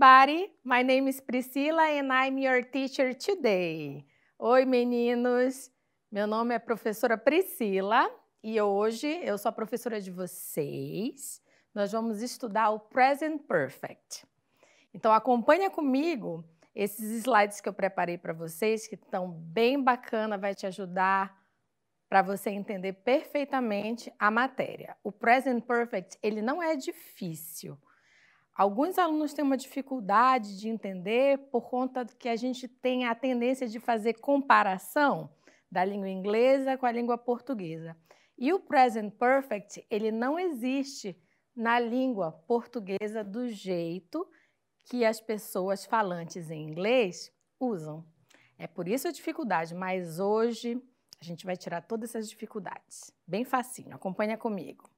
everybody. My name is Priscila and I'm your teacher today. Oi, meninos. Meu nome é professora Priscila e hoje eu sou a professora de vocês. Nós vamos estudar o present perfect. Então acompanha comigo esses slides que eu preparei para vocês que estão bem bacana, vai te ajudar para você entender perfeitamente a matéria. O present perfect, ele não é difícil. Alguns alunos têm uma dificuldade de entender por conta que a gente tem a tendência de fazer comparação da língua inglesa com a língua portuguesa. E o present perfect, ele não existe na língua portuguesa do jeito que as pessoas falantes em inglês usam. É por isso a dificuldade, mas hoje a gente vai tirar todas essas dificuldades. Bem facinho, acompanha comigo.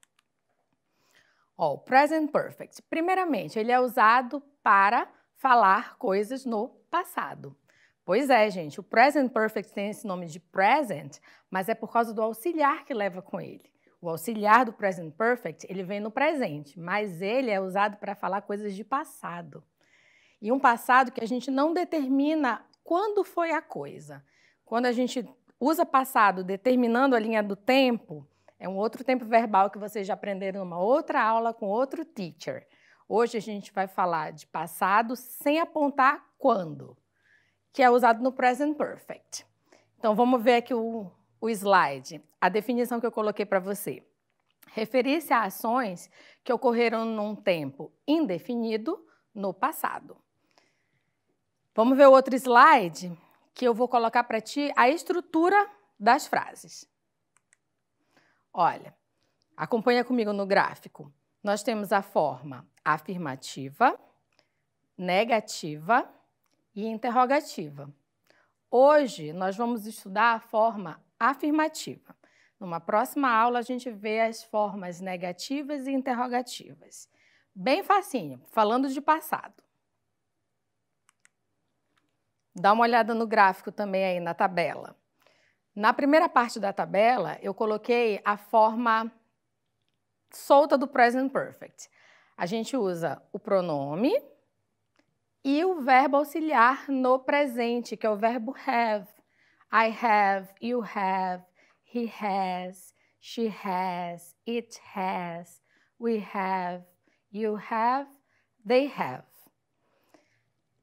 Ó, o present perfect. Primeiramente, ele é usado para falar coisas no passado. Pois é, gente, o present perfect tem esse nome de present, mas é por causa do auxiliar que leva com ele. O auxiliar do present perfect, ele vem no presente, mas ele é usado para falar coisas de passado. E um passado que a gente não determina quando foi a coisa. Quando a gente usa passado determinando a linha do tempo, é um outro tempo verbal que vocês já aprenderam numa outra aula com outro teacher. Hoje a gente vai falar de passado sem apontar quando, que é usado no present perfect. Então vamos ver aqui o, o slide, a definição que eu coloquei para você. Referir-se a ações que ocorreram num tempo indefinido no passado. Vamos ver o outro slide que eu vou colocar para ti a estrutura das frases. Olha, acompanha comigo no gráfico. Nós temos a forma afirmativa, negativa e interrogativa. Hoje nós vamos estudar a forma afirmativa. Numa próxima aula a gente vê as formas negativas e interrogativas. Bem facinho, falando de passado. Dá uma olhada no gráfico também aí na tabela. Na primeira parte da tabela, eu coloquei a forma solta do present perfect. A gente usa o pronome e o verbo auxiliar no presente, que é o verbo have. I have, you have, he has, she has, it has, we have, you have, they have.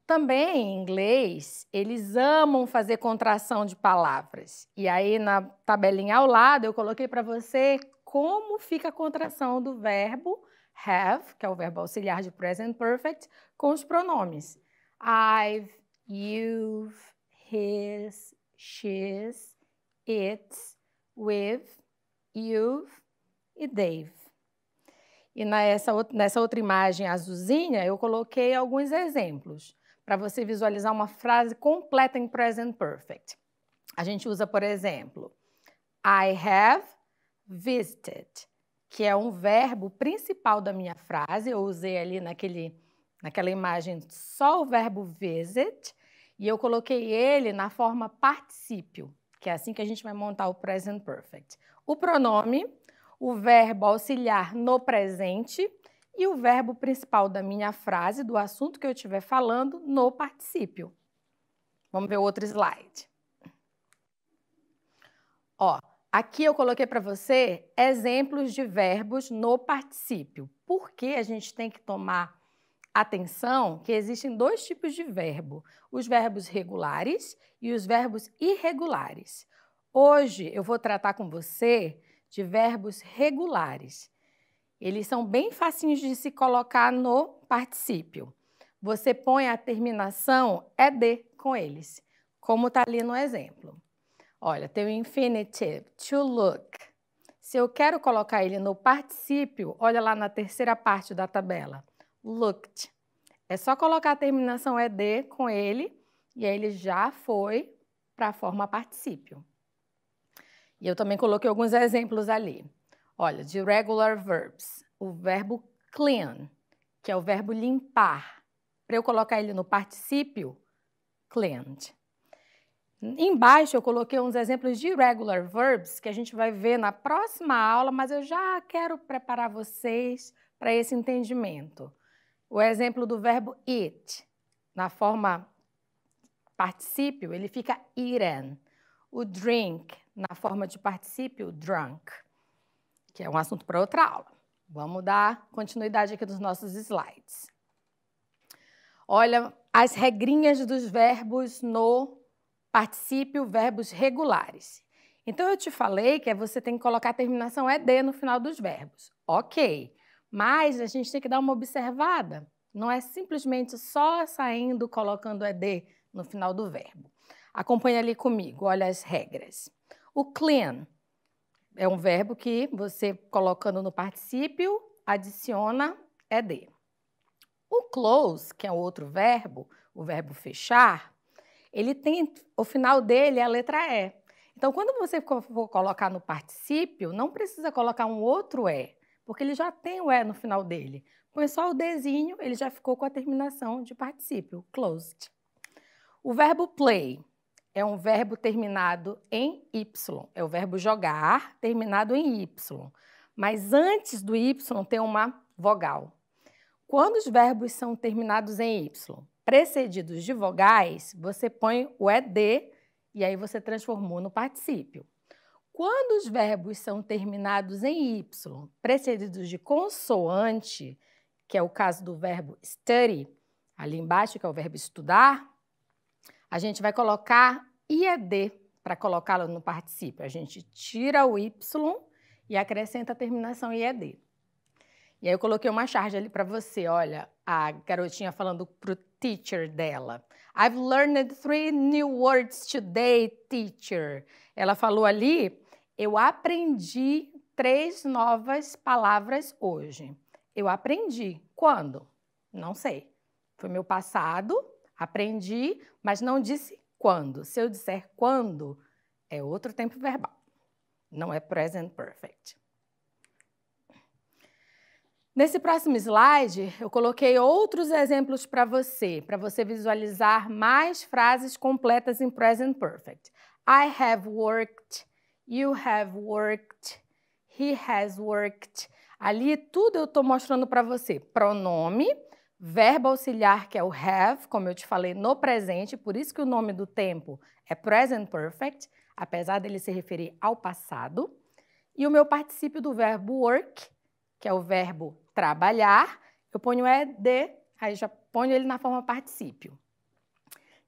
Também em inglês, eles amam fazer contração de palavras. E aí na tabelinha ao lado eu coloquei para você como fica a contração do verbo have, que é o verbo auxiliar de present perfect, com os pronomes I've, you've, his, she's, it's, with, you've e they've. E nessa, nessa outra imagem azulzinha, eu coloquei alguns exemplos para você visualizar uma frase completa em present perfect. A gente usa, por exemplo, I have visited, que é um verbo principal da minha frase. Eu usei ali naquele, naquela imagem só o verbo visit e eu coloquei ele na forma particípio, que é assim que a gente vai montar o present perfect. O pronome, o verbo auxiliar no presente e o verbo principal da minha frase, do assunto que eu estiver falando, no particípio. Vamos ver o outro slide. Ó, aqui eu coloquei para você exemplos de verbos no particípio. Porque a gente tem que tomar atenção que existem dois tipos de verbo: os verbos regulares e os verbos irregulares. Hoje eu vou tratar com você de verbos regulares eles são bem facinhos de se colocar no particípio. Você põe a terminação ed é com eles, como está ali no exemplo. Olha, tem o infinitive, to look. Se eu quero colocar ele no particípio, olha lá na terceira parte da tabela, looked. É só colocar a terminação ed é com ele e aí ele já foi para a forma particípio. E eu também coloquei alguns exemplos ali. Olha, de regular verbs, o verbo clean, que é o verbo limpar. Para eu colocar ele no particípio, cleaned. Embaixo eu coloquei uns exemplos de regular verbs que a gente vai ver na próxima aula, mas eu já quero preparar vocês para esse entendimento. O exemplo do verbo eat, na forma particípio, ele fica eaten. O drink, na forma de particípio, drunk que é um assunto para outra aula. Vamos dar continuidade aqui dos nossos slides. Olha as regrinhas dos verbos no particípio, verbos regulares. Então, eu te falei que você tem que colocar a terminação ED no final dos verbos. Ok, mas a gente tem que dar uma observada. Não é simplesmente só saindo colocando ED no final do verbo. Acompanha ali comigo, olha as regras. O clean é um verbo que você colocando no particípio adiciona ed. O close, que é outro verbo, o verbo fechar, ele tem o final dele é a letra e. Então, quando você for colocar no particípio, não precisa colocar um outro e, porque ele já tem o e no final dele. Põe só o desenho, ele já ficou com a terminação de particípio, closed. O verbo play, é um verbo terminado em Y. É o verbo jogar terminado em Y. Mas antes do Y tem uma vogal. Quando os verbos são terminados em Y, precedidos de vogais, você põe o ED e aí você transformou no particípio. Quando os verbos são terminados em Y, precedidos de consoante, que é o caso do verbo study, ali embaixo, que é o verbo estudar, a gente vai colocar IED é para colocá-lo no particípio. A gente tira o Y e acrescenta a terminação IED. E aí eu coloquei uma charge ali para você, olha, a garotinha falando pro teacher dela. I've learned three new words today, teacher. Ela falou ali, eu aprendi três novas palavras hoje. Eu aprendi. Quando? Não sei. Foi meu passado, aprendi, mas não disse quando. Se eu disser quando, é outro tempo verbal. Não é present perfect. Nesse próximo slide, eu coloquei outros exemplos para você, para você visualizar mais frases completas em present perfect. I have worked, you have worked, he has worked. Ali tudo eu estou mostrando para você. Pronome, Verbo auxiliar, que é o have, como eu te falei, no presente, por isso que o nome do tempo é present perfect, apesar dele se referir ao passado. E o meu particípio do verbo work, que é o verbo trabalhar, eu ponho é de, aí já ponho ele na forma particípio.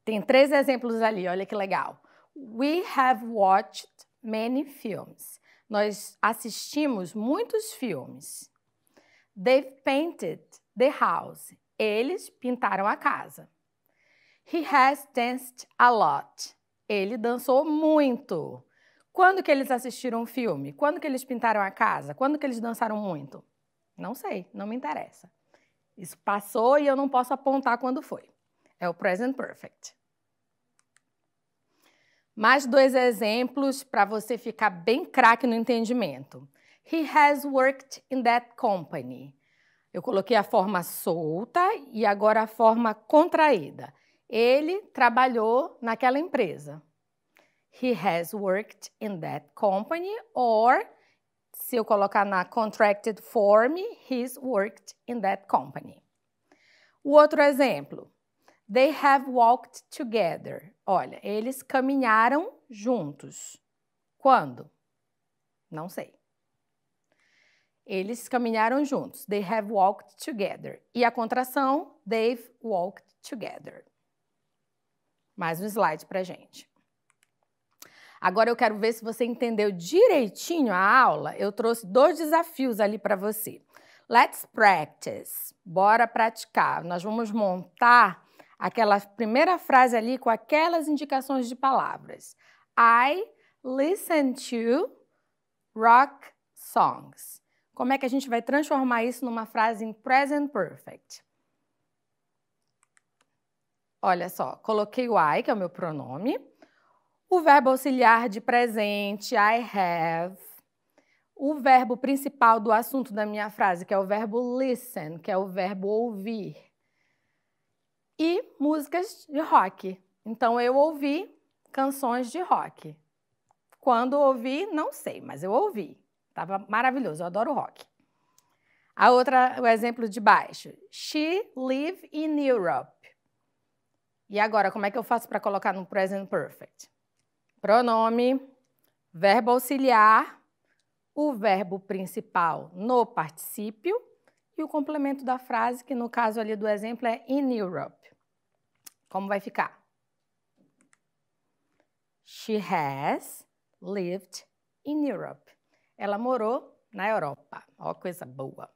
Tem três exemplos ali, olha que legal. We have watched many films. Nós assistimos muitos filmes. They've painted the house. Eles pintaram a casa. He has danced a lot. Ele dançou muito. Quando que eles assistiram o um filme? Quando que eles pintaram a casa? Quando que eles dançaram muito? Não sei, não me interessa. Isso passou e eu não posso apontar quando foi. É o present perfect. Mais dois exemplos para você ficar bem craque no entendimento. He has worked in that company. Eu coloquei a forma solta e agora a forma contraída. Ele trabalhou naquela empresa. He has worked in that company or se eu colocar na contracted form, he's worked in that company. O outro exemplo, they have walked together. Olha, eles caminharam juntos. Quando? Não sei. Eles caminharam juntos. They have walked together. E a contração, they've walked together. Mais um slide para gente. Agora eu quero ver se você entendeu direitinho a aula. Eu trouxe dois desafios ali para você. Let's practice. Bora praticar. Nós vamos montar aquela primeira frase ali com aquelas indicações de palavras. I listen to rock songs como é que a gente vai transformar isso numa frase em present perfect. Olha só, coloquei o I, que é o meu pronome, o verbo auxiliar de presente, I have, o verbo principal do assunto da minha frase, que é o verbo listen, que é o verbo ouvir, e músicas de rock. Então, eu ouvi canções de rock. Quando ouvi, não sei, mas eu ouvi. Tava maravilhoso, eu adoro rock. A outra, o exemplo de baixo. She live in Europe. E agora, como é que eu faço para colocar no present perfect? Pronome, verbo auxiliar, o verbo principal no particípio e o complemento da frase, que no caso ali do exemplo é in Europe. Como vai ficar? She has lived in Europe. Ela morou na Europa. Ó, coisa boa.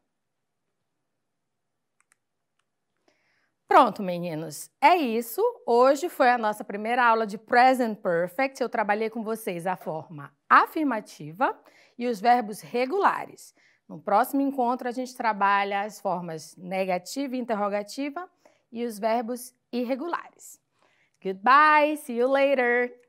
Pronto, meninos. É isso. Hoje foi a nossa primeira aula de Present Perfect. Eu trabalhei com vocês a forma afirmativa e os verbos regulares. No próximo encontro, a gente trabalha as formas negativa e interrogativa e os verbos irregulares. Goodbye, see you later.